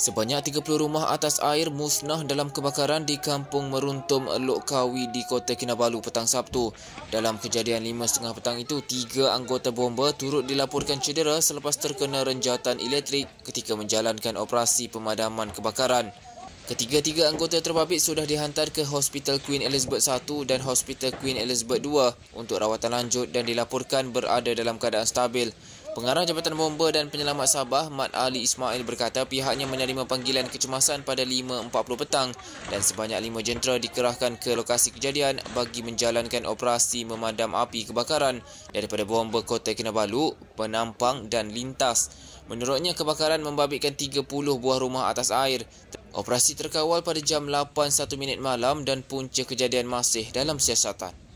Sebanyak 30 rumah atas air musnah dalam kebakaran di Kampung Meruntum Lokawi di Kota Kinabalu petang Sabtu. Dalam kejadian 5.30 petang itu, tiga anggota bomba turut dilaporkan cedera selepas terkena renjatan elektrik ketika menjalankan operasi pemadaman kebakaran. Ketiga-tiga anggota terbabit sudah dihantar ke Hospital Queen Elizabeth I dan Hospital Queen Elizabeth II untuk rawatan lanjut dan dilaporkan berada dalam keadaan stabil. Pengarah Jabatan Bomba dan Penyelamat Sabah, Mat Ali Ismail berkata pihaknya menerima panggilan kecemasan pada 5.40 petang dan sebanyak 5 jentera dikerahkan ke lokasi kejadian bagi menjalankan operasi memadam api kebakaran daripada bomba Kota Kinabalu, Penampang dan Lintas. Menurutnya kebakaran membabitkan 30 buah rumah atas air. Operasi terkawal pada jam 8.01 malam dan punca kejadian masih dalam siasatan.